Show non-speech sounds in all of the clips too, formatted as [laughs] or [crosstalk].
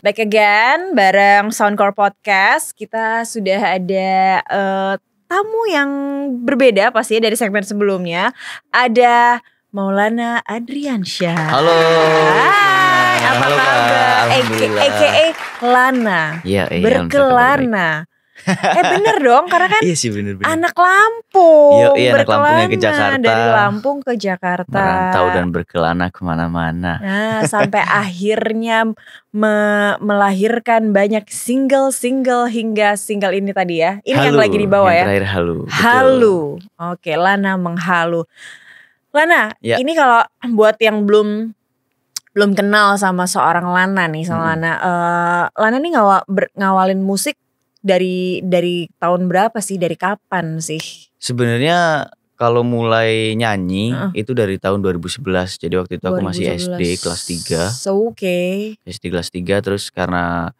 Back again bareng Soundcore Podcast. Kita sudah ada uh, tamu yang berbeda pasti dari segmen sebelumnya. Ada Maulana Adriansyah. Halo. Hai, apa kabar? Alhamdulillah. AKA Lana. Iya, iya, berkelana eh bener dong karena kan iya sih, bener, bener. anak Lampung Yo, iya, iya, anak Lampung ke Jakarta dari Lampung ke Jakarta merantau dan berkelana kemana-mana nah sampai [laughs] akhirnya me melahirkan banyak single-single hingga single ini tadi ya ini halu, yang lagi di bawah ya terakhir halu betul. halu oke Lana menghalu Lana ya. ini kalau buat yang belum belum kenal sama seorang Lana nih sama hmm. Lana uh, Lana nih ngawal, ber, ngawalin musik dari dari tahun berapa sih? Dari kapan sih? Sebenarnya kalau mulai nyanyi uh. itu dari tahun 2011. Jadi waktu itu aku masih SD kelas 3. So oke. Okay. SD kelas 3 terus karena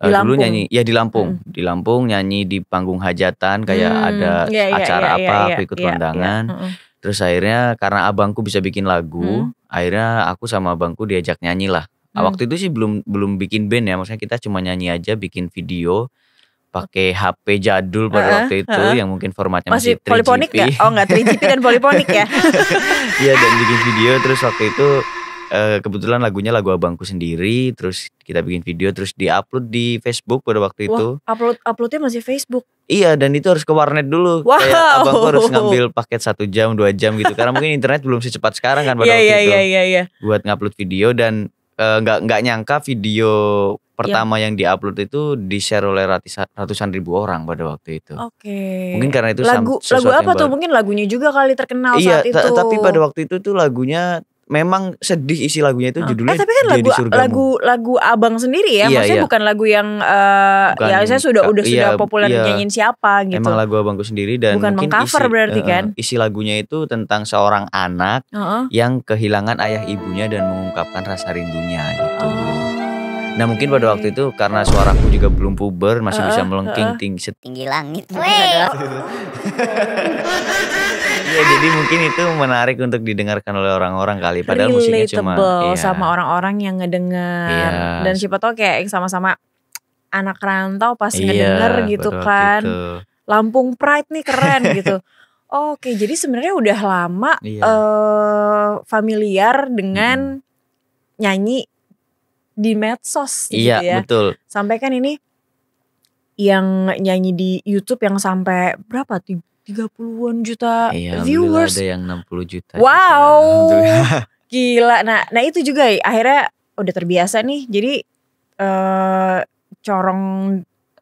di uh, dulu nyanyi ya di Lampung. Hmm. Di Lampung nyanyi di panggung hajatan kayak hmm. ada yeah, yeah, acara yeah, ya, apa yeah, aku ikut yeah, ya. kondangan. Yeah, yeah. Uh -uh. Terus akhirnya karena abangku bisa bikin lagu, hmm. akhirnya aku sama abangku diajak nyanyi lah. Nah, hmm. Waktu itu sih belum belum bikin band ya, maksudnya kita cuma nyanyi aja bikin video pakai HP jadul pada uh waktu itu uh yang mungkin formatnya masih, masih 3GP. poliponik gak? Oh enggak 3GP dan poliponik ya? [laughs] Iya dan bikin video terus waktu itu uh, kebetulan lagunya lagu abangku sendiri terus kita bikin video terus diupload di Facebook pada waktu Wah, itu. Upload uploadnya masih Facebook. Iya dan itu harus ke warnet dulu. Wow. Kayak abangku harus [laughs] ngambil paket satu jam dua jam gitu karena mungkin internet belum secepat sekarang kan pada yeah, waktu yeah, itu. Yeah, yeah, yeah. Buat ngupload video dan Eh, nggak uh, nggak nyangka video pertama yeah. yang diupload itu di share oleh ratusan, ratusan ribu orang pada waktu itu. Oke. Okay. Mungkin karena itu lagu lagu apa tuh? Mungkin lagunya juga kali terkenal iya, saat itu. Iya, tapi pada waktu itu tuh lagunya memang sedih isi lagunya itu judulnya. Eh, tapi kan lagu lagu lagu abang sendiri ya, iya, maksudnya iya. bukan lagu yang uh, bukan, ya saya sudah udah iya, sudah populer iya, nyanyiin siapa gitu. Emang lagu abangku sendiri dan bukan mungkin cover isi, berarti uh, Isi lagunya itu tentang seorang anak uh -huh. yang kehilangan ayah ibunya dan mengungkapkan rasa rindunya gitu. Uh. Nah mungkin pada waktu itu karena suaraku juga belum puber masih uh, bisa melengking uh, tinggi, tinggi langit. [laughs] [laughs] Iya, jadi mungkin itu menarik untuk didengarkan oleh orang-orang kali padahal Relatable musiknya cuma iya. sama orang-orang yang ngedengar iya. dan siapa tau kayak sama-sama anak rantau pas iya, ngedenger gitu kan itu. Lampung Pride nih keren [laughs] gitu oke jadi sebenarnya udah lama iya. uh, familiar dengan hmm. nyanyi di medsos gitu iya, ya betul sampai kan ini yang nyanyi di YouTube yang sampai berapa 30-an juta iya, viewers. ada yang 60 juta. Wow. Juta. [laughs] Gila. Nah, nah itu juga ya, akhirnya udah terbiasa nih. Jadi uh, corong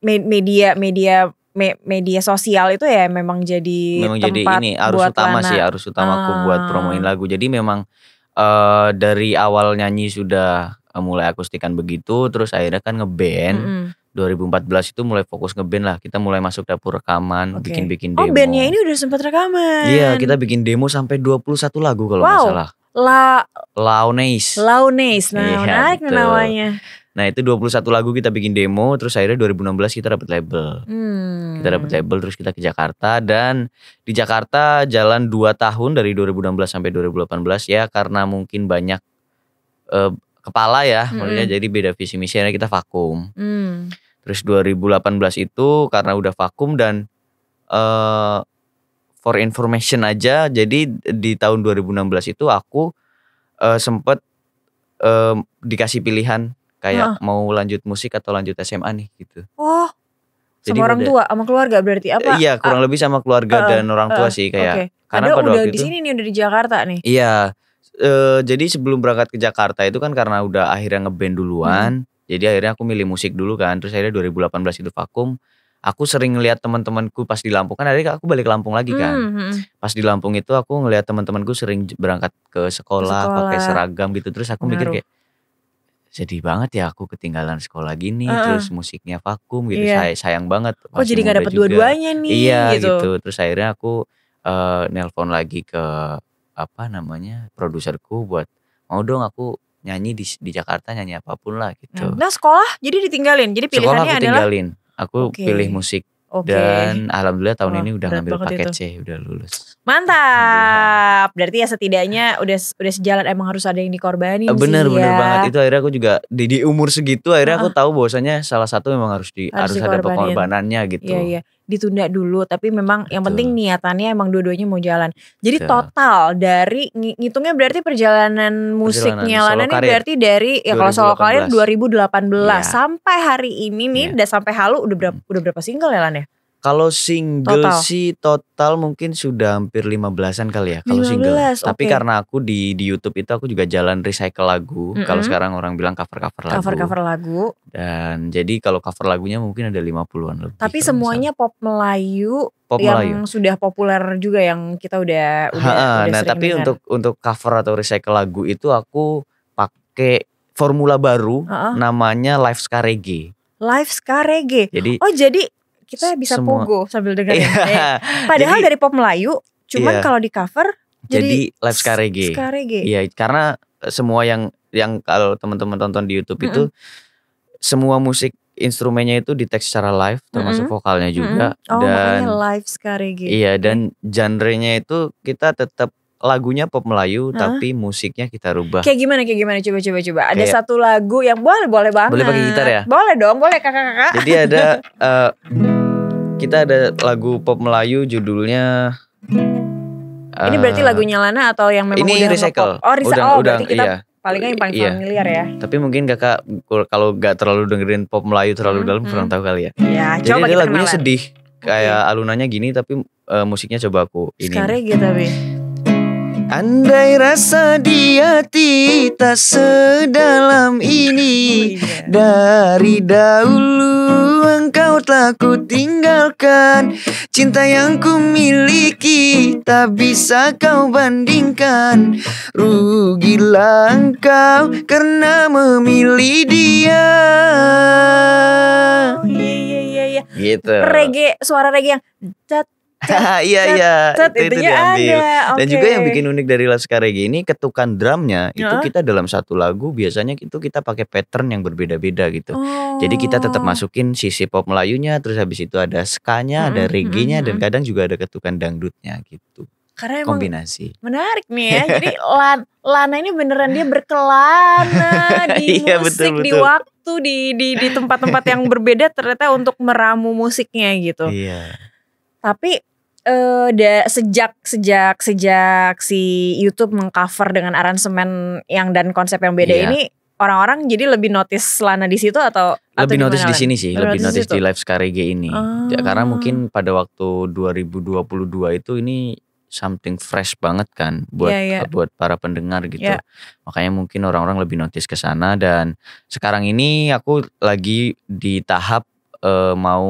media media me, media sosial itu ya memang jadi memang tempat jadi ini arus utama lana. sih arus utamaku ah. buat promoin lagu jadi memang uh, dari awal nyanyi sudah eh, mulai akustikan begitu terus akhirnya kan ngeband mm -hmm. 2014 itu mulai fokus ngeband lah. Kita mulai masuk dapur rekaman, bikin-bikin okay. Oh, bikin -bikin demo. Oh, bandnya ini udah sempat rekaman. Iya, kita bikin demo sampai 21 lagu kalau wow. salah. La Launeis. Launeis. Nah, iya, naik gitu. namanya. Nah, itu 21 lagu kita bikin demo, terus akhirnya 2016 kita dapat label. Hmm. Kita dapat label terus kita ke Jakarta dan di Jakarta jalan 2 tahun dari 2016 sampai 2018 ya karena mungkin banyak uh, kepala ya, hmm. maksudnya jadi beda visi misi kita vakum. Hmm Terus 2018 itu karena udah vakum dan uh, for information aja jadi di tahun 2016 itu aku uh, sempet uh, dikasih pilihan kayak nah. mau lanjut musik atau lanjut SMA nih gitu. Oh, Oh, jadi orang tua, sama keluarga berarti apa? Iya, kurang uh, lebih sama keluarga uh, dan orang tua uh, sih kayak. Okay. Karena pada udah di sini nih udah di Jakarta nih. Iya. Uh, jadi sebelum berangkat ke Jakarta itu kan karena udah akhirnya ngeband duluan. Hmm. Jadi akhirnya aku milih musik dulu kan. Terus akhirnya 2018 itu vakum. Aku sering ngeliat teman-temanku pas di Lampung kan akhirnya aku balik ke Lampung lagi kan. Mm -hmm. Pas di Lampung itu aku ngeliat teman-temanku sering berangkat ke sekolah, sekolah. pakai seragam gitu. Terus aku Ngaruh. mikir kayak sedih banget ya aku ketinggalan sekolah gini uh -uh. terus musiknya vakum gitu. yeah. Saya sayang banget. oh, jadi gak dapet dua-duanya nih Iya gitu. gitu. Terus akhirnya aku uh, nelpon lagi ke apa namanya produserku buat mau dong aku nyanyi di, di Jakarta nyanyi apapun lah gitu. Nah sekolah jadi ditinggalin, jadi pilihannya sekolah aku tinggalin. aku okay. pilih musik okay. dan alhamdulillah tahun oh, ini udah ngambil paket itu. C, udah lulus. Mantap. Berarti ya setidaknya udah udah sejalan emang harus ada yang dikorbanin eh, bener, sih. Bener ya. banget. Itu akhirnya aku juga di, di umur segitu akhirnya uh-uh. aku tahu bahwasanya salah satu memang harus di harus, harus ada pengorbanannya gitu. Iya iya. Ditunda dulu tapi memang Betul. yang penting niatannya emang dua-duanya mau jalan. Jadi Betul. Iya. total dari ngitungnya berarti perjalanan musiknya Lana ini berarti dari ya kalau solo karir 2018 ya. sampai hari ini nih ya. udah sampai halu udah berapa hmm. udah berapa single ya Lana? Ya? Kalau single total. sih total mungkin sudah hampir 15-an kali ya kalau single. Tapi karena aku di di YouTube itu aku juga jalan recycle lagu. Mm -hmm. Kalau sekarang orang bilang cover-cover lagu. Cover-cover lagu. Dan jadi kalau cover lagunya mungkin ada 50-an lebih. Tapi semuanya misal. pop Melayu pop yang Melayu. sudah populer juga yang kita udah udah, ha, udah Nah, tapi dengar. untuk untuk cover atau recycle lagu itu aku pakai formula baru uh -uh. namanya Live Ska Reggae. Live Ska Reggae. Jadi, oh jadi kita bisa Semua. pogo sambil dengerin. Yeah. [laughs] Padahal jadi, dari pop Melayu, cuman yeah. kalau di cover jadi, jadi live ska reggae. Ska Iya, karena semua yang yang kalau teman-teman tonton di YouTube mm -hmm. itu semua musik instrumennya itu di text secara live termasuk mm -hmm. vokalnya juga mm -hmm. oh, dan live sekali gitu. Iya, dan genrenya itu kita tetap lagunya pop Melayu huh? tapi musiknya kita rubah. Kayak gimana kayak gimana coba coba coba. Ada kayak, satu lagu yang boleh boleh banget. Boleh pakai gitar ya? Boleh dong, boleh kakak-kakak. Jadi ada uh, [laughs] kita ada lagu pop Melayu judulnya uh, Ini berarti lagunya Lana atau yang memang ini udah recycle. Pop? Oh, recycle. Udang, oh, berarti udang, kita iya Palingnya yang paling iya. familiar ya. Tapi mungkin kakak kalau nggak terlalu dengerin pop Melayu terlalu hmm, dalam hmm. kurang tahu kali ya. Iya, Jadi coba dia lagunya kenalan. sedih kayak okay. alunannya gini tapi uh, musiknya coba aku ini. Sekarang gitu tapi. Andai rasa di hati tak sedalam ini Dari dahulu engkau telah ku tinggalkan Cinta yang ku miliki tak bisa kau bandingkan Rugilah engkau karena memilih dia oh, iya, iya, iya, Gitu Reggae, suara reggae yang [laughs] Iya iya. Itu, itu diambil. Ada. Okay. Dan juga yang bikin unik dari laskar Karegi ini ketukan drumnya itu uh -huh. kita dalam satu lagu biasanya itu kita pakai pattern yang berbeda-beda gitu. Oh. Jadi kita tetap oh. masukin sisi pop Melayunya, terus habis itu ada skanya, hmm, ada reggae-nya hmm, dan hmm. kadang juga ada ketukan dangdutnya gitu karena emang kombinasi menarik nih ya [laughs] jadi lan, Lana ini beneran dia berkelana [laughs] di musik iya, betul, betul. di waktu di di di tempat-tempat yang berbeda ternyata untuk meramu musiknya gitu iya. tapi uh, da, sejak sejak sejak si YouTube mengcover dengan aransemen yang dan konsep yang beda yeah. ini orang-orang jadi lebih notice Lana di situ atau lebih atau notice di sini sih, lebih, lebih notice di, di Live Skarege ini. Ah. Ya, karena mungkin pada waktu 2022 itu ini something fresh banget kan buat yeah, yeah. buat para pendengar gitu. Yeah. Makanya mungkin orang-orang lebih notice ke sana dan sekarang ini aku lagi di tahap uh, mau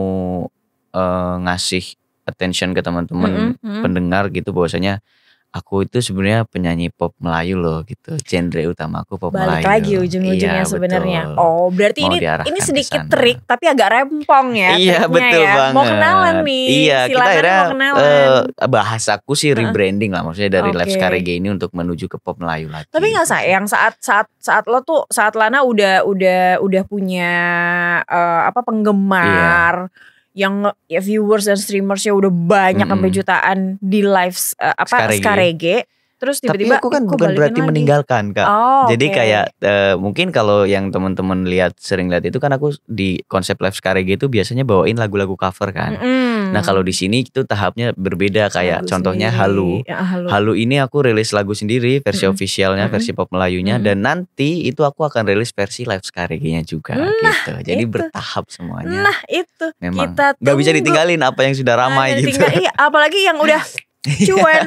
uh, ngasih attention ke teman-teman mm -hmm. pendengar gitu bahwasanya aku itu sebenarnya penyanyi pop Melayu loh gitu. Genre utama aku pop Balik Melayu. Balik lagi ujung-ujungnya iya, sebenarnya. Oh, berarti Mau ini ini sedikit trik tapi agak rempong ya. Iya, betul ya. banget. Mau kenalan nih. Iya, kita akhirnya mau kenalan. Uh, bahasaku sih rebranding lah maksudnya dari okay. Labs Karege ini untuk menuju ke pop Melayu lagi. Tapi nggak gitu. sayang saat saat saat lo tuh saat Lana udah udah udah punya uh, apa penggemar. Iya yang ya viewers dan streamersnya udah banyak mm -hmm. sampai jutaan di lives uh, apa Skarege. Skarege Terus tiba-tiba Tapi aku kan bukan berarti lagi. meninggalkan, Kak. Oh, Jadi kayak uh, mungkin kalau yang teman-teman lihat sering lihat itu kan aku di konsep live sekarang itu biasanya bawain lagu-lagu cover kan. Mm -hmm. Nah, kalau di sini itu tahapnya berbeda kayak lagu contohnya Halu. Ya, halu. Halu ini aku rilis lagu sendiri versi mm -hmm. officialnya, versi pop Melayunya mm -hmm. dan nanti itu aku akan rilis versi live sekarang juga nah, gitu. Jadi itu. bertahap semuanya. Nah, itu. Memang. Kita nggak bisa ditinggalin apa yang sudah ramai nah, gitu. Iya, apalagi yang [laughs] udah [laughs] Iya, cuan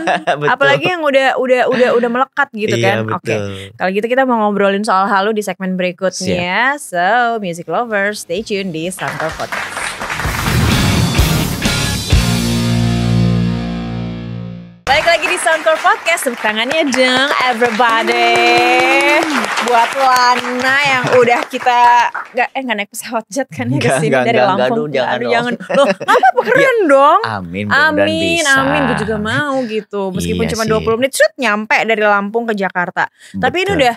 apalagi yang udah udah udah udah melekat gitu iya, kan oke okay. kalau gitu kita mau ngobrolin soal halu di segmen berikutnya Siap. so music lovers stay tune di Santo Podcast Balik lagi di Soundcore Podcast, tepuk tangannya dong everybody. Hmm. Buat Lana yang udah kita nggak eh nggak naik pesawat jet kan ya kesini gak, dari gak, Lampung. Gak, jangan, gak, jangan loh. apa-apa iya. dong. Amin, amin, bisa. amin. Gue juga mau gitu. Iya Meskipun iya cuma sih. 20 menit, shoot nyampe dari Lampung ke Jakarta. Betul. Tapi ini udah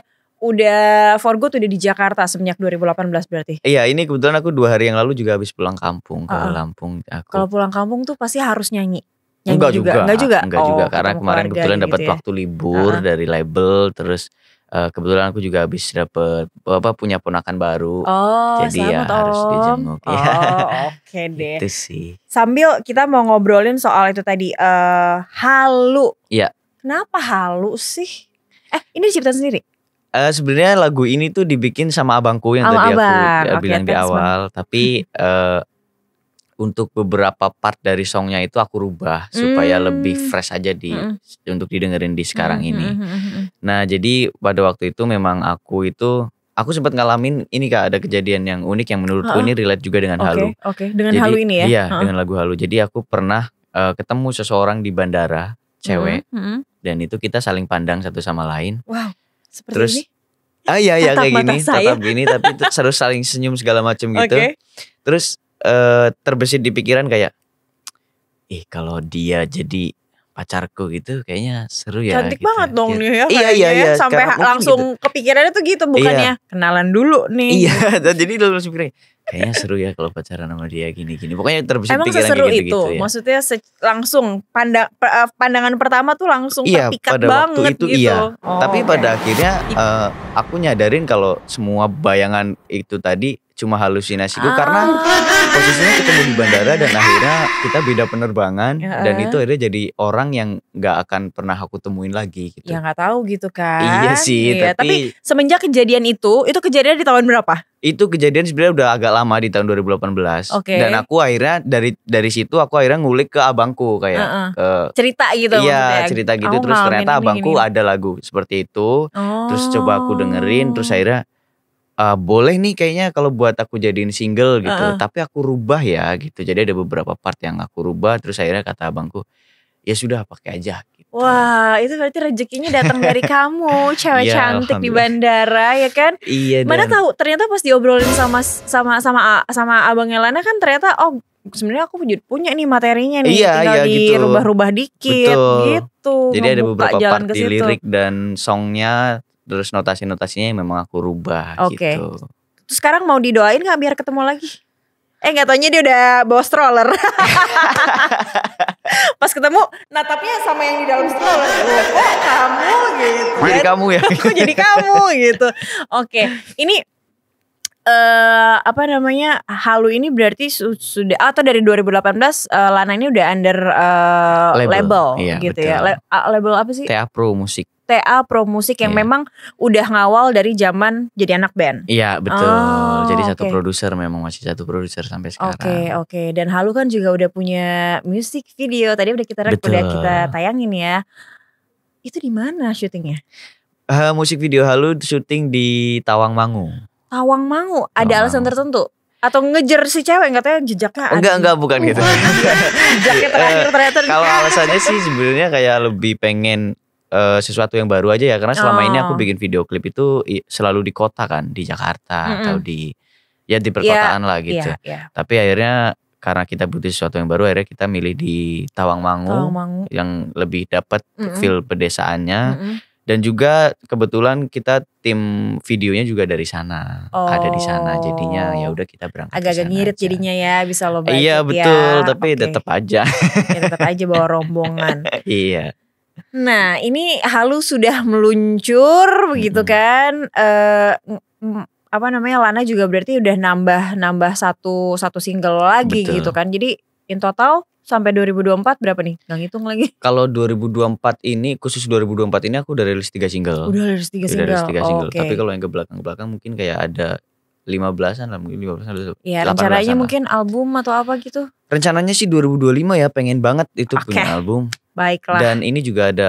udah for good udah di Jakarta semenjak 2018 berarti. Iya, ini kebetulan aku dua hari yang lalu juga habis pulang kampung ke uh, Lampung aku. Kalau pulang kampung tuh pasti harus nyanyi. Nyanyi enggak juga, juga. enggak juga. Enggak juga oh, karena kemarin kebetulan gitu dapat ya? waktu libur uh dari label terus uh, kebetulan aku juga habis dapet apa punya ponakan baru. Oh, jadi ya om. harus dijenguk. [laughs] Ya, oh, oke okay deh. Itu sih. Sambil kita mau ngobrolin soal itu tadi uh, halu. ya Kenapa halu sih? Eh, ini cerita sendiri? Uh, sebenarnya lagu ini tuh dibikin sama abangku yang tadi aku ya okay, bilang di awal, tapi uh, [laughs] untuk beberapa part dari songnya itu aku rubah supaya hmm. lebih fresh aja di mm. untuk didengerin di sekarang mm. ini. Hmm, hmm, nah jadi pada waktu itu memang aku itu aku sempat ngalamin ini kak ada kejadian yang unik yang menurutku ini relate juga dengan okay, halu. Oke okay. dengan jadi, halu ini ya. Iya uh dengan lagu halu. Jadi aku pernah uh, ketemu seseorang di bandara cewek mm dan itu kita saling pandang satu sama lain. Wow seperti Terus, ini. Ah iya iya kayak gini, tetap gini tapi terus harus saling senyum segala macam gitu. Okay. Terus uh, terbesit di pikiran kayak ih kalau dia jadi pacarku gitu kayaknya seru ya cantik gitu. Ya. banget dong nih ya iya iya iya sampai langsung gitu. kepikirannya tuh gitu bukannya iya. kenalan dulu nih iya [laughs] jadi dulu langsung pikirin kayaknya seru ya kalau pacaran sama dia gini gini pokoknya terbesit emang pikiran seseru gitu, itu gitu, ya. maksudnya se langsung pandang eh, pandangan pertama tuh langsung iya, terpikat pada banget waktu itu gitu. iya oh, tapi okay. pada akhirnya uh, aku nyadarin kalau semua bayangan itu tadi cuma halusinasi gue ah. karena posisinya ketemu di bandara dan akhirnya kita beda penerbangan ya. dan itu akhirnya jadi orang yang nggak akan pernah aku temuin lagi gitu. Ya nggak tahu gitu kan. Iya sih, iya, tapi, tapi semenjak kejadian itu, itu kejadian di tahun berapa? Itu kejadian sebenarnya udah agak lama di tahun 2018. Okay. Dan aku akhirnya dari dari situ aku akhirnya ngulik ke abangku kayak uh -uh. Ke, cerita gitu Iya, ya? cerita gitu oh, terus ternyata ini, abangku ini. ada lagu seperti itu. Oh. Terus coba aku oh. dengerin terus akhirnya uh, boleh nih kayaknya kalau buat aku jadiin single gitu, uh -uh. tapi aku rubah ya gitu. Jadi ada beberapa part yang aku rubah terus akhirnya kata abangku, "Ya sudah pakai aja." Gitu. Wah, itu berarti rezekinya datang dari [laughs] kamu, cewek ya, cantik di bandara ya kan? Iya. Mana dan... tahu ternyata pas diobrolin sama sama sama sama abangnya Lana kan ternyata oh sebenarnya aku punya nih materinya nih iya, tinggal iya, gitu. dirubah-rubah dikit Betul. gitu. Jadi ada beberapa part di lirik dan songnya terus notasi-notasinya yang memang aku rubah okay. gitu. Terus sekarang mau didoain gak biar ketemu lagi? Eh nggak taunya dia udah bawa stroller. [laughs] Pas ketemu Nah tapi ya sama yang di dalam stroller. [laughs] Kok kamu gitu. Jadi kamu ya. [laughs] Kok jadi kamu gitu. Oke, okay. ini uh, apa namanya halu ini berarti sudah atau dari 2018 uh, eh, Lana ini udah under uh, label, label iya, gitu ya. betul. ya. Le label apa sih? Teapro Musik. TA pro musik yang yeah. memang udah ngawal dari zaman jadi anak band. Iya, betul. Oh, jadi satu produser memang masih satu produser sampai sekarang. Oke, okay, oke. Okay. Dan Halu kan juga udah punya musik video. Tadi udah kita betul. udah kita tayangin ya. Itu di mana syutingnya? Uh, eh, musik video Halu syuting di Tawangmangu. Tawangmangu, ada Tawang alasan tertentu? atau ngejar si cewek tahu jejaknya enggak enggak bukan gitu [laughs] jejaknya terakhir eh, ternyata kalau alasannya sih sebenarnya kayak lebih pengen uh, sesuatu yang baru aja ya karena selama oh. ini aku oh. bikin video klip itu selalu di kota kan di Jakarta mm -hmm. atau di ya di iya, perkotaan yeah, lah iya, gitu. Yeah, yeah. Tapi akhirnya karena kita butuh sesuatu yang baru akhirnya kita milih di Tawangmangu, Tawang yang lebih dapat mm -hmm. feel pedesaannya. Mm -hmm. Dan juga kebetulan kita tim videonya juga dari sana, oh. ada di sana. Jadinya ya oh. udah kita berangkat. Agak-agak ngirit aja. jadinya ya bisa lo Iya ya. betul, ya. tapi okay. tetap aja. ya, tetap aja bawa rombongan. [laughs] iya. Nah, ini halus sudah meluncur begitu hmm. kan. Eh apa namanya Lana juga berarti udah nambah nambah satu satu single lagi Betul. gitu kan. Jadi in total sampai 2024 berapa nih? Gak ngitung lagi. [laughs] Kalau 2024 ini khusus 2024 ini aku udah rilis 3 single. Udah rilis 3 single. Udah rilis 3 single. Oh, okay. Tapi kalau yang ke belakang-belakang mungkin kayak ada 15-an lah mungkin 15-an. Iya, rencananya mungkin album atau apa gitu. Rencananya sih 2025 ya, pengen banget itu okay. punya album. Baiklah. Dan ini juga ada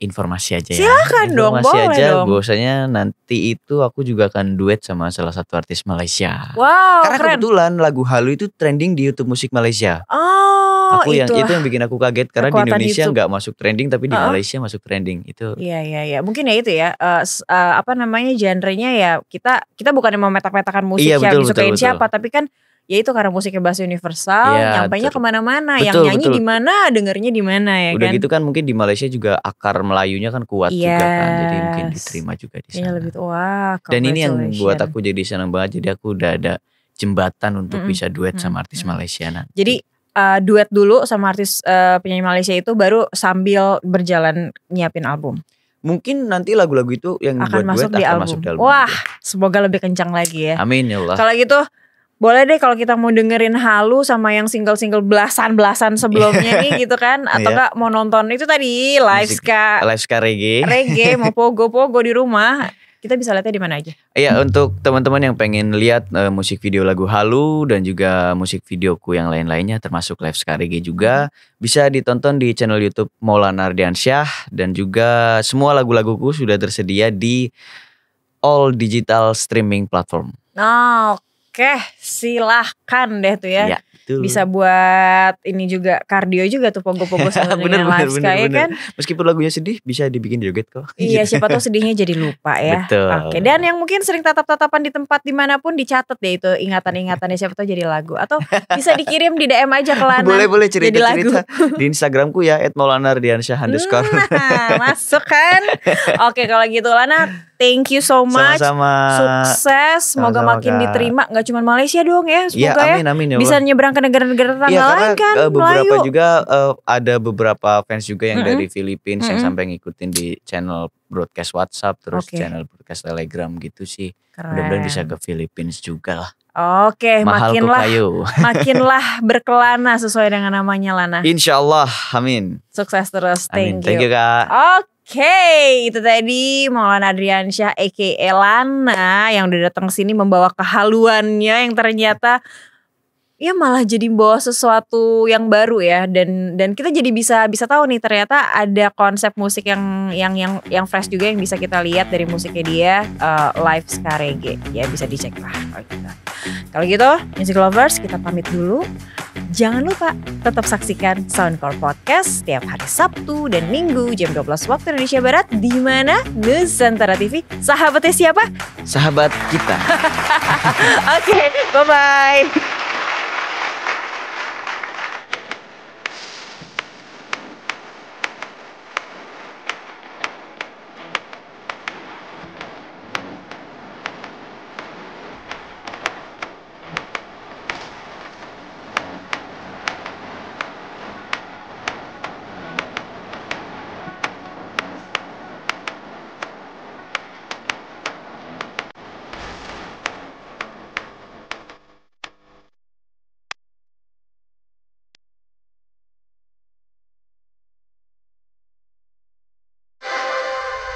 informasi aja ya. Silakan dong, informasi boleh aja, dong. Bahwasanya nanti itu aku juga akan duet sama salah satu artis Malaysia. Wow, Karena keren. kebetulan lagu Halu itu trending di YouTube Musik Malaysia. Oh, aku yang itu yang bikin aku kaget karena Kekuatan di Indonesia nggak masuk trending tapi di uh -huh. Malaysia masuk trending itu. Iya iya iya, mungkin ya itu ya uh, uh, apa namanya genrenya ya kita kita bukan yang mau metak-metakan musik iya, yang betul, disukain betul, siapa betul. tapi kan ya itu karena musiknya bahasa universal ya, nyampainya kemana-mana yang nyanyi di mana dengernya di mana ya udah kan? gitu kan mungkin di Malaysia juga akar Melayunya kan kuat yes. Iya. juga kan jadi mungkin diterima juga di iya, sana lebih, wah, dan ini yang buat aku jadi senang banget jadi aku udah ada jembatan untuk mm -hmm. bisa duet mm -hmm. sama artis Malaysia nanti. jadi uh, duet dulu sama artis uh, penyanyi Malaysia itu baru sambil berjalan nyiapin album mungkin nanti lagu-lagu itu yang akan buat masuk duet di akan masuk di album. Wah, semoga lebih kencang lagi ya. Amin ya Allah. Kalau gitu boleh deh kalau kita mau dengerin halu sama yang single-single belasan-belasan sebelumnya iya. nih gitu kan atau enggak iya. mau nonton itu tadi live ska live ska reggae reggae [laughs] mau pogo-pogo di rumah kita bisa lihatnya di mana aja iya untuk teman-teman yang pengen lihat uh, musik video lagu halu dan juga musik videoku yang lain-lainnya termasuk live ska reggae juga hmm. bisa ditonton di channel YouTube Maulana Ardiansyah dan juga semua lagu-laguku sudah tersedia di all digital streaming platform. Nah, oke silahkan deh tuh ya. ya betul. Bisa buat ini juga kardio juga tuh pogo-pogo [laughs] sama bener, ya bener, kan. Meskipun lagunya sedih bisa dibikin joget kok. Iya gitu. siapa tahu sedihnya jadi lupa ya. Betul. Oke dan yang mungkin sering tatap-tatapan di tempat dimanapun dicatat deh itu ingatan-ingatannya siapa tahu jadi lagu. Atau bisa dikirim di DM aja ke Lana. Boleh boleh cerita-cerita cerita [laughs] di Instagramku ya at underscore. Hmm, nah masuk kan. Oke kalau gitu Lana thank you so much. Sama-sama. Sukses. Semoga sama makin kak. diterima. Gak cuma Malaysia doang ya iya, semoga ya, amin, amin, ya, bisa nyebrang ke negara-negara tetangga ya, lain kan uh, beberapa Melayu. juga uh, ada beberapa fans juga yang mm -hmm. dari Filipina mm -hmm. yang sampai ngikutin di channel broadcast WhatsApp terus okay. channel broadcast Telegram gitu sih mudah-mudahan bisa ke Filipina juga lah Oke, makinlah [laughs] makinlah berkelana sesuai dengan namanya Lana. Insya Allah, amin. Sukses terus, thank amin. you. Thank you kak. Oke okay, itu tadi Maulana Adriansyah aka Lana yang udah datang sini membawa kehaluannya yang ternyata ya malah jadi bawa sesuatu yang baru ya dan dan kita jadi bisa bisa tahu nih ternyata ada konsep musik yang yang yang yang fresh juga yang bisa kita lihat dari musiknya dia uh, live sekarang ya bisa dicek lah kalau gitu kalau gitu music lovers kita pamit dulu jangan lupa tetap saksikan Soundcore Podcast setiap hari Sabtu dan Minggu jam 12 waktu Indonesia Barat di mana Nusantara TV sahabatnya siapa sahabat kita [laughs] oke okay, bye bye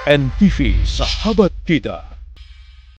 NTV, sahabat kita.